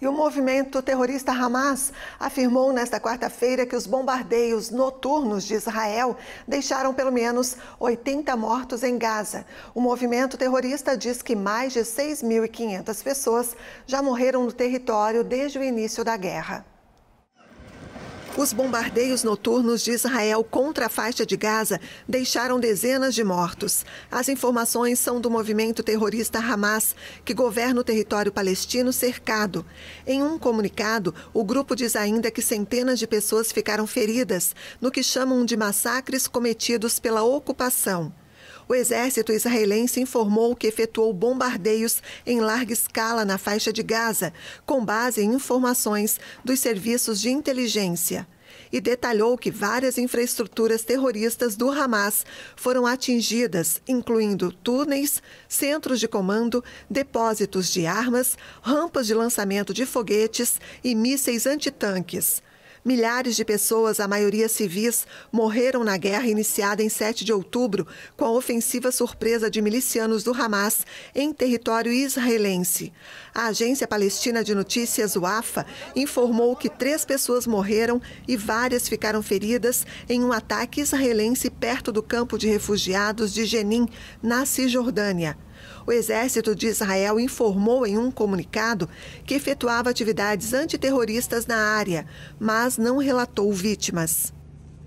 E o movimento terrorista Hamas afirmou nesta quarta-feira que os bombardeios noturnos de Israel deixaram pelo menos 80 mortos em Gaza. O movimento terrorista diz que mais de 6.500 pessoas já morreram no território desde o início da guerra. Os bombardeios noturnos de Israel contra a faixa de Gaza deixaram dezenas de mortos. As informações são do movimento terrorista Hamas, que governa o território palestino cercado. Em um comunicado, o grupo diz ainda que centenas de pessoas ficaram feridas no que chamam de massacres cometidos pela ocupação. O exército israelense informou que efetuou bombardeios em larga escala na faixa de Gaza, com base em informações dos serviços de inteligência e detalhou que várias infraestruturas terroristas do Hamas foram atingidas, incluindo túneis, centros de comando, depósitos de armas, rampas de lançamento de foguetes e mísseis antitanques. Milhares de pessoas, a maioria civis, morreram na guerra iniciada em 7 de outubro com a ofensiva surpresa de milicianos do Hamas em território israelense. A agência palestina de notícias, UAFA, informou que três pessoas morreram e várias ficaram feridas em um ataque israelense perto do campo de refugiados de Jenin, na Cisjordânia. O Exército de Israel informou em um comunicado que efetuava atividades antiterroristas na área, mas não relatou vítimas.